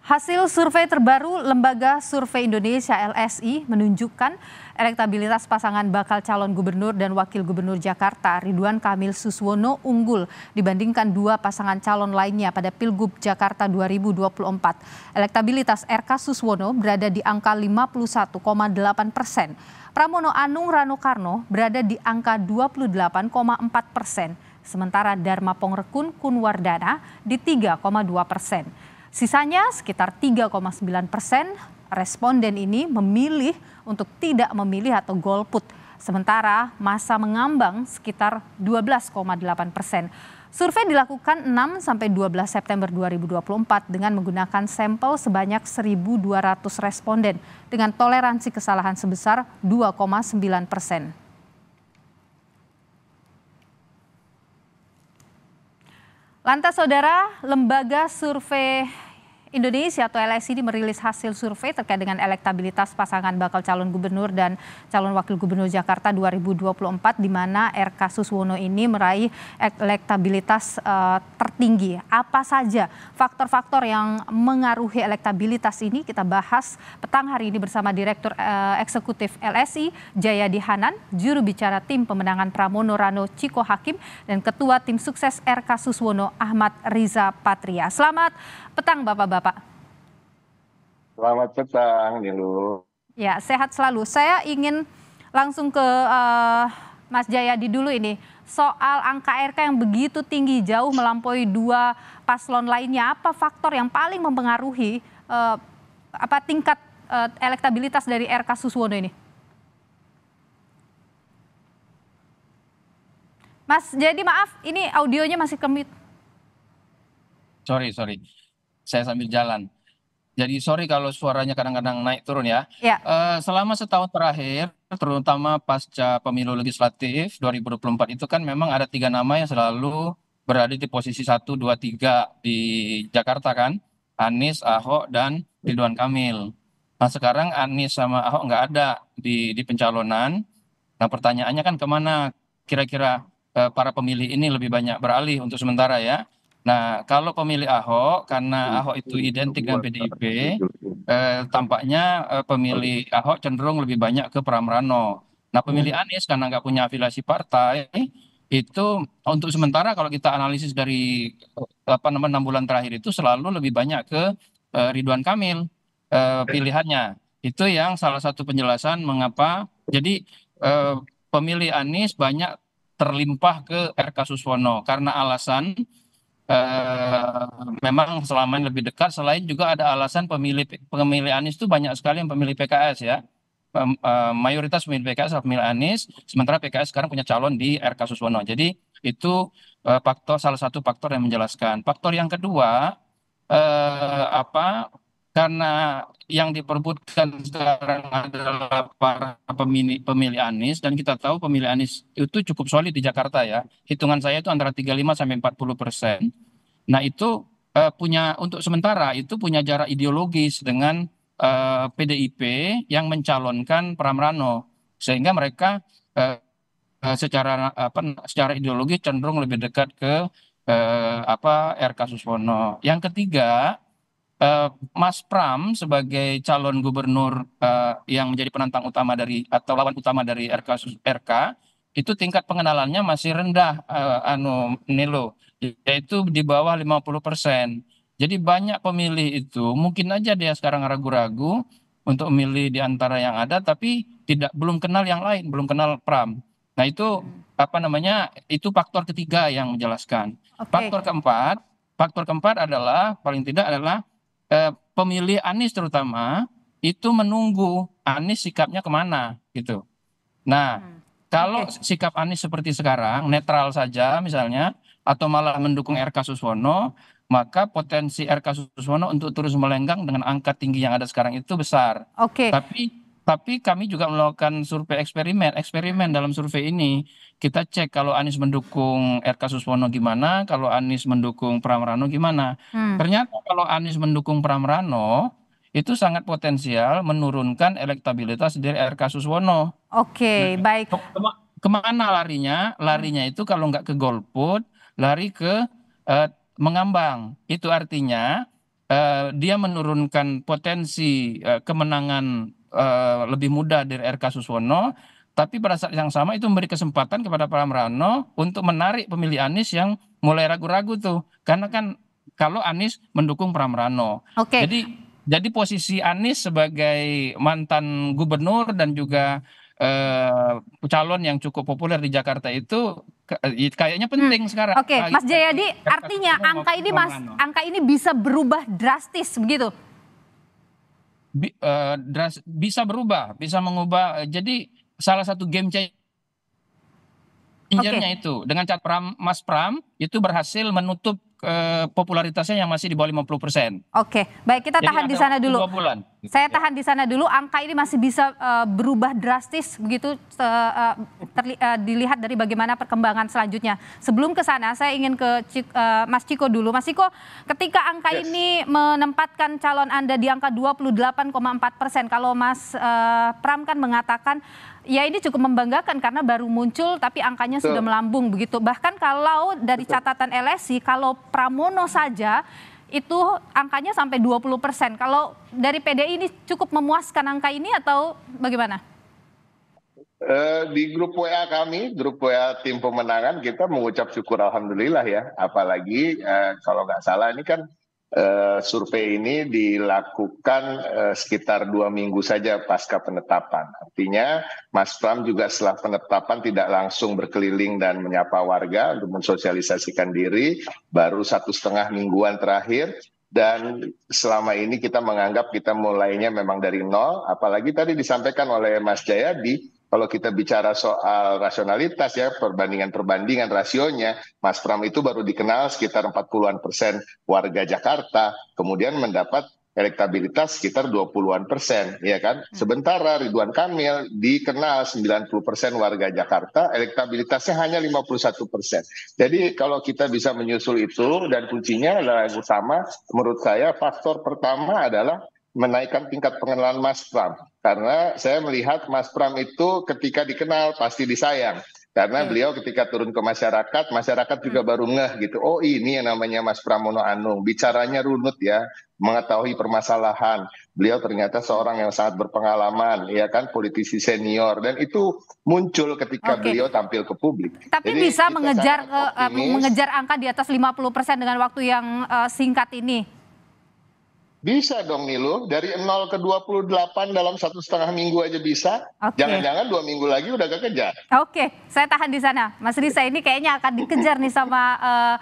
Hasil survei terbaru Lembaga Survei Indonesia LSI menunjukkan elektabilitas pasangan bakal calon gubernur dan wakil gubernur Jakarta Ridwan Kamil Suswono unggul dibandingkan dua pasangan calon lainnya pada Pilgub Jakarta 2024. Elektabilitas RK Suswono berada di angka 51,8 persen. Pramono Anung Rano Karno berada di angka 28,4 persen. Sementara Dharma Pongrekun Kunwardana di 3,2 persen. Sisanya sekitar 3,9 persen responden ini memilih untuk tidak memilih atau golput. Sementara masa mengambang sekitar 12,8 persen. Survei dilakukan 6 sampai 12 September 2024 dengan menggunakan sampel sebanyak 1.200 responden dengan toleransi kesalahan sebesar 2,9 persen. Lantas saudara, lembaga survei Indonesia atau LSI merilis hasil survei terkait dengan elektabilitas pasangan bakal calon gubernur dan calon wakil gubernur Jakarta 2024 di mana RK Suswono ini meraih elektabilitas uh, tertinggi. Apa saja faktor-faktor yang mengaruhi elektabilitas ini kita bahas petang hari ini bersama Direktur uh, Eksekutif LSI Jaya Dihanan, juru bicara tim pemenangan Pramono Rano Ciko Hakim dan Ketua Tim Sukses RK Suswono Ahmad Riza Patria. Selamat petang Bapak-Bapak. Selamat petang Nilu. Ya, sehat selalu. Saya ingin langsung ke uh, Mas Jayadi dulu ini. Soal angka RK yang begitu tinggi jauh melampaui dua paslon lainnya, apa faktor yang paling mempengaruhi uh, apa tingkat uh, elektabilitas dari RK Suswono ini? Mas, jadi maaf, ini audionya masih kemit. Sorry, sorry saya sambil jalan. Jadi sorry kalau suaranya kadang-kadang naik turun ya. ya. Uh, selama setahun terakhir, terutama pasca pemilu legislatif 2024 itu kan memang ada tiga nama yang selalu berada di posisi 1, 2, 3 di Jakarta kan. Anies, Ahok, dan Ridwan Kamil. Nah sekarang Anies sama Ahok nggak ada di, di pencalonan. Nah pertanyaannya kan kemana kira-kira eh, para pemilih ini lebih banyak beralih untuk sementara ya nah kalau pemilih ahok karena hmm, ahok itu hmm, identik dengan pdip hmm. eh, tampaknya eh, pemilih ahok cenderung lebih banyak ke pramrano nah pemilih anies karena nggak punya afiliasi partai itu untuk sementara kalau kita analisis dari eh, apa namanya enam bulan terakhir itu selalu lebih banyak ke eh, Ridwan Kamil eh, pilihannya itu yang salah satu penjelasan mengapa jadi eh, pemilih Anies banyak terlimpah ke RK Suswono karena alasan Eh, memang selama ini lebih dekat selain juga ada alasan pemilih pemilih Anies itu banyak sekali yang pemilih PKS ya eh, mayoritas pemilih PKS adalah pemilih Anies sementara PKS sekarang punya calon di RK Suswono jadi itu eh, faktor salah satu faktor yang menjelaskan faktor yang kedua eh, apa karena yang diperbutkan sekarang adalah para pemilih, pemilih Anies dan kita tahu pemilih Anies itu cukup solid di Jakarta ya. Hitungan saya itu antara 35 sampai 40 persen. Nah itu uh, punya untuk sementara itu punya jarak ideologis dengan uh, eh, PDIP yang mencalonkan Pramrano sehingga mereka uh, secara apa secara ideologi cenderung lebih dekat ke uh, apa RK Suswono. Yang ketiga Eh, Mas Pram sebagai calon gubernur uh, yang menjadi penantang utama dari atau lawan utama dari RK RK itu tingkat pengenalannya masih rendah uh, anu Nilo yaitu di bawah 50%. Jadi banyak pemilih itu mungkin aja dia sekarang ragu-ragu untuk memilih di antara yang ada tapi tidak belum kenal yang lain, belum kenal Pram. Nah, itu hmm. apa namanya? Itu faktor ketiga yang menjelaskan. Okay. Faktor keempat, faktor keempat adalah paling tidak adalah eh, pemilih Anies terutama itu menunggu Anies sikapnya kemana gitu. Nah, hmm. kalau okay. sikap Anies seperti sekarang netral saja misalnya atau malah mendukung RK Suswono, maka potensi RK Suswono untuk terus melenggang dengan angka tinggi yang ada sekarang itu besar. Oke. Okay. Tapi tapi kami juga melakukan survei eksperimen eksperimen dalam survei ini kita cek kalau Anies mendukung RK Suswono gimana kalau Anies mendukung Pramrano gimana hmm. ternyata kalau Anies mendukung Pramrano itu sangat potensial menurunkan elektabilitas dari RK Suswono. Oke, okay, nah, baik. Kema kemana larinya? Larinya itu kalau nggak ke golput, lari ke uh, mengambang. Itu artinya uh, dia menurunkan potensi uh, kemenangan Eh, lebih muda dari RK Suswono tapi pada saat yang sama itu memberi kesempatan kepada Pak Ramrano untuk menarik pemilih Anies yang mulai ragu-ragu tuh karena kan kalau Anies mendukung Pramrano. Okay. Jadi jadi posisi Anies sebagai mantan gubernur dan juga eh, calon yang cukup populer di Jakarta itu kayaknya hmm. penting hmm. sekarang. Oke, okay. Nah, Mas Jayadi, artinya angka ini Mas angka ini bisa berubah drastis begitu bi, uh, dras, bisa berubah, bisa mengubah. Jadi salah satu game changernya okay. itu dengan cat Pram, Mas Pram itu berhasil menutup eh, popularitasnya yang masih di bawah 50 persen. Oke, baik kita Jadi tahan di sana dulu. bulan. Saya ya. tahan di sana dulu. Angka ini masih bisa uh, berubah drastis begitu uh, terli, uh, dilihat dari bagaimana perkembangan selanjutnya. Sebelum ke sana, saya ingin ke Cik, uh, Mas Ciko dulu. Mas Ciko, ketika angka yes. ini menempatkan calon anda di angka 28,4 persen, kalau Mas uh, Pram kan mengatakan Ya ini cukup membanggakan karena baru muncul tapi angkanya Betul. sudah melambung begitu. Bahkan kalau dari Betul. catatan LSI kalau Pramono saja itu angkanya sampai 20 persen. Kalau dari PDI ini cukup memuaskan angka ini atau bagaimana? Eh, di grup WA kami, grup WA tim pemenangan, kita mengucap syukur alhamdulillah ya. Apalagi eh, kalau nggak salah ini kan Eh, survei ini dilakukan eh, sekitar dua minggu saja pasca penetapan. Artinya Mas Pram juga setelah penetapan tidak langsung berkeliling dan menyapa warga untuk mensosialisasikan diri, baru satu setengah mingguan terakhir dan selama ini kita menganggap kita mulainya memang dari nol apalagi tadi disampaikan oleh Mas Jayadi kalau kita bicara soal rasionalitas ya perbandingan-perbandingan rasionya, Mas Pram itu baru dikenal sekitar 40-an persen warga Jakarta, kemudian mendapat elektabilitas sekitar 20-an persen, ya kan? Hmm. Sementara Ridwan Kamil dikenal 90 persen warga Jakarta, elektabilitasnya hanya 51 persen. Jadi kalau kita bisa menyusul itu, dan kuncinya adalah yang sama, menurut saya faktor pertama adalah menaikkan tingkat pengenalan Mas Pram karena saya melihat Mas Pram itu ketika dikenal pasti disayang karena iya. beliau ketika turun ke masyarakat masyarakat juga hmm. baru ngeh gitu oh ini yang namanya Mas Pramono Anung bicaranya runut ya mengetahui permasalahan beliau ternyata seorang yang sangat berpengalaman ya kan politisi senior dan itu muncul ketika Oke. beliau tampil ke publik tapi Jadi bisa mengejar ke, eh, eh, mengejar angka di atas 50% dengan waktu yang uh, singkat ini bisa dong nilo dari 0 ke 28 dalam satu setengah minggu aja bisa. jangan Jangan-jangan dua minggu lagi udah gak kejar. Oke, okay. saya tahan di sana. Mas Risa ini kayaknya akan dikejar nih sama uh,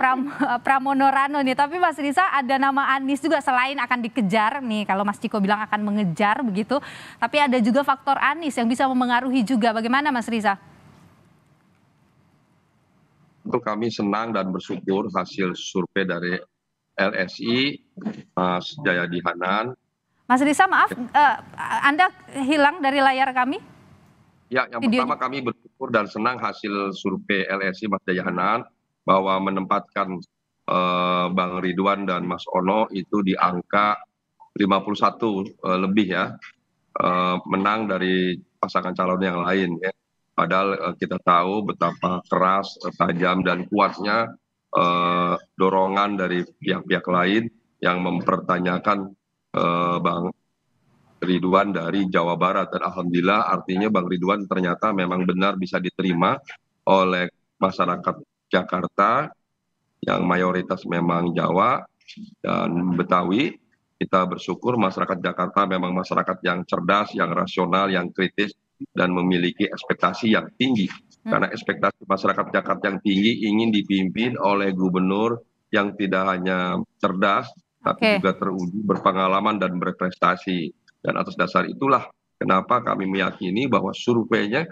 Pram, eh, Pramono Rano nih. Tapi Mas Risa ada nama Anies juga selain akan dikejar nih. Kalau Mas Ciko bilang akan mengejar begitu. Tapi ada juga faktor Anies yang bisa memengaruhi juga. Bagaimana Mas Risa? untuk kami senang dan bersyukur hasil survei dari LSI Mas Jayadi Hanan. Mas Risa maaf, uh, Anda hilang dari layar kami? Ya, yang Video. pertama kami bersyukur dan senang hasil survei LSI Mas Jaya Hanan bahwa menempatkan uh, Bang Ridwan dan Mas Ono itu di angka 51 uh, eh, lebih ya. Uh, menang dari pasangan calon yang lain ya. Padahal kita tahu betapa keras, tajam dan kuatnya Eh, dorongan dari pihak pihak lain yang mempertanyakan eh, bang Ridwan dari Jawa Barat dan alhamdulillah artinya Bang Ridwan ternyata memang benar bisa diterima oleh masyarakat Jakarta yang mayoritas memang Jawa dan Betawi. Kita bersyukur masyarakat Jakarta memang masyarakat yang cerdas, yang rasional, yang kritis dan memiliki ekspektasi yang tinggi hmm. karena ekspektasi masyarakat Jakarta yang tinggi ingin dipimpin oleh gubernur yang tidak hanya cerdas tapi okay. juga teruji berpengalaman dan berprestasi dan atas dasar itulah kenapa kami meyakini bahwa surveinya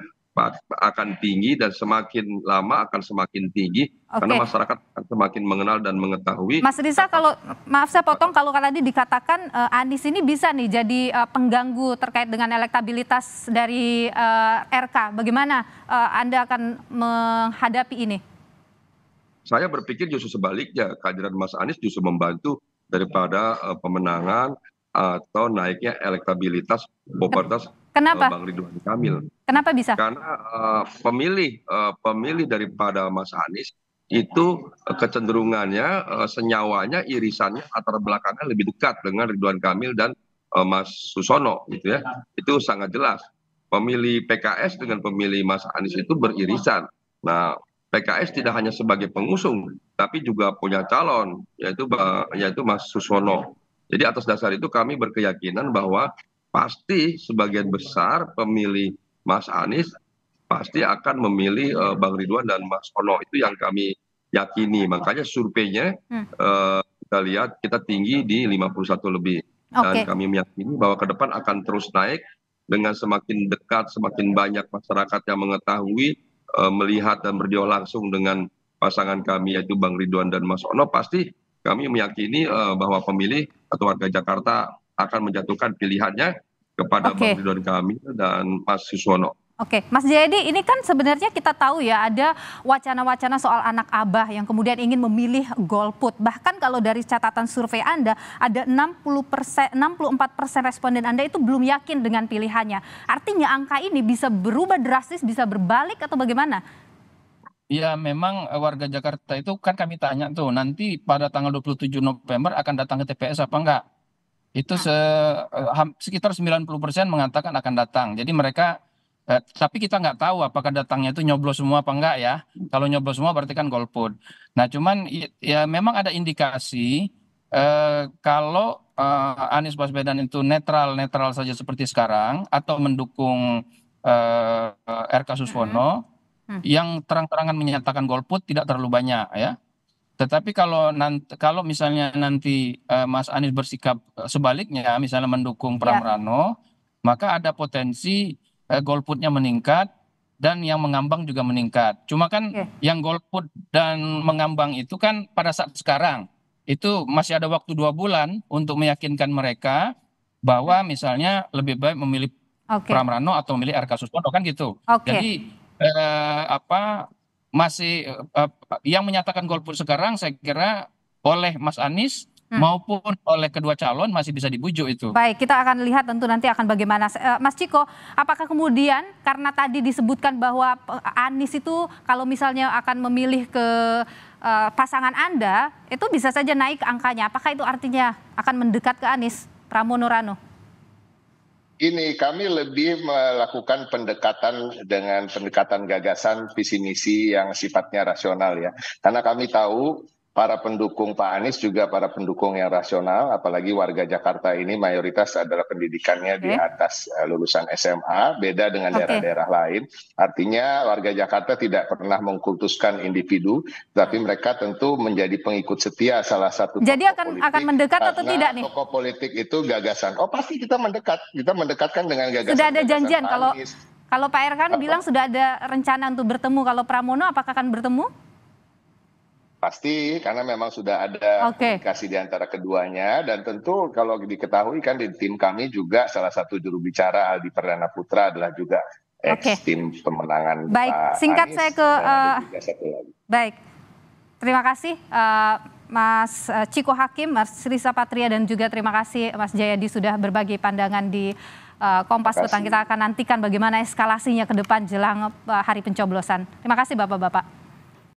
akan tinggi dan semakin lama akan semakin tinggi karena masyarakat akan semakin mengenal dan mengetahui. Mas Risa nah, kalau maaf saya potong kalau tadi dikatakan uh, eh, Anies ini bisa nih jadi uh, pengganggu terkait dengan elektabilitas dari uh, eh, RK. Bagaimana uh, Anda akan menghadapi ini? Saya berpikir justru sebaliknya kehadiran Mas Anies justru membantu daripada uh, pemenangan atau naiknya elektabilitas popularitas Kenapa? Bang Ridwan Kamil. Kenapa bisa? Karena uh, pemilih uh, pemilih daripada Mas Anies itu eh, kecenderungannya uh, senyawanya irisannya atau belakangnya lebih dekat dengan Ridwan Kamil dan uh, Mas Susono gitu ya. Itu sangat jelas. Pemilih PKS dengan pemilih Mas Anies itu beririsan. Nah, PKS tidak hanya sebagai pengusung tapi juga punya calon yaitu yaitu Mas Susono. Jadi atas dasar itu kami berkeyakinan bahwa pasti sebagian besar pemilih mas anies pasti akan memilih eh, bang ridwan dan mas ono itu yang kami yakini makanya surveinya hmm. eh, kita lihat kita tinggi di 51 lebih dan kami meyakini bahwa ke depan akan terus naik dengan semakin dekat semakin banyak masyarakat yang mengetahui eh, melihat dan berdialog langsung dengan pasangan kami yaitu Bang Ridwan dan Mas Ono pasti kami meyakini uh, bahwa pemilih atau warga Jakarta akan menjatuhkan pilihannya kepada okay. Bang Ridwan Kamil dan Mas Siswono. Oke, Mas Jayadi, ini kan sebenarnya kita tahu ya ada wacana-wacana soal anak abah yang kemudian ingin memilih golput. Bahkan kalau dari catatan survei Anda, ada 60 persen, 64 persen responden Anda itu belum yakin dengan pilihannya. Artinya angka ini bisa berubah drastis, bisa berbalik atau bagaimana? Ya memang eh, warga Jakarta itu kan kami tanya tuh nanti pada tanggal 27 November akan datang ke TPS apa enggak itu nah. se eh, sekitar 90% mengatakan akan datang. Jadi mereka Eh, tapi kita nggak tahu apakah datangnya itu nyoblos semua apa enggak ya. Kalau nyoblos semua berarti kan golput. Nah cuman ya memang ada indikasi eh, kalau eh, Anies Baswedan itu netral-netral saja seperti sekarang atau mendukung eh, RK Suswono mm -hmm. yang terang-terangan menyatakan golput tidak terlalu banyak ya tetapi kalau kalau misalnya nanti eh, Mas Anies bersikap eh, sebaliknya misalnya mendukung iya. Pramrano maka ada potensi eh, golputnya meningkat dan yang mengambang juga meningkat. Cuma kan iya. yang golput dan mengambang itu kan pada saat sekarang itu masih ada waktu dua bulan untuk meyakinkan mereka bahwa iya. misalnya lebih baik memilih okay. Pramrano atau memilih RK Suswono kan gitu. Okay. Jadi eh, apa masih eh, eh, yang menyatakan golput sekarang saya kira oleh Mas Anies hmm. maupun oleh kedua calon masih bisa dibujuk itu. Baik, kita akan lihat tentu nanti akan bagaimana. Eh, Mas Ciko, apakah kemudian karena tadi disebutkan bahwa Anies itu kalau misalnya akan memilih ke uh, pasangan Anda, itu bisa saja naik angkanya. Apakah itu artinya akan mendekat ke Anies Pramono Rano? Ini kami lebih melakukan pendekatan dengan pendekatan gagasan, visi misi yang sifatnya rasional ya. Karena kami tahu para pendukung Pak Anies juga para pendukung yang rasional, apalagi warga Jakarta ini mayoritas adalah pendidikannya okay. di atas eh, lulusan SMA, beda dengan daerah-daerah okay. lain. Artinya warga Jakarta tidak pernah mengkultuskan individu, tapi mereka tentu menjadi pengikut setia salah satu. Jadi akan politik, akan mendekat atau tidak nih? Tokoh politik itu gagasan. Oh pasti kita mendekat, kita mendekatkan dengan gagasan. Sudah ada janjian kalau kalau Pak Erkan bilang sudah ada rencana untuk bertemu. Kalau Pramono apakah akan bertemu? Pasti karena memang sudah ada okay. komunikasi di antara keduanya dan tentu kalau diketahui kan di tim kami juga salah satu juru bicara Aldi Perdana Putra adalah juga ex tim pemenangan Baik, Pak singkat Anies, saya ke uh, satu lagi. Baik. Terima kasih uh, Mas eh, Ciko Hakim, Mas Risa Patria dan juga terima kasih Mas Jayadi sudah berbagi pandangan di uh, Kompas Petang. Kita akan nantikan bagaimana eskalasinya ke depan jelang uh, hari pencoblosan. Terima kasih Bapak-bapak.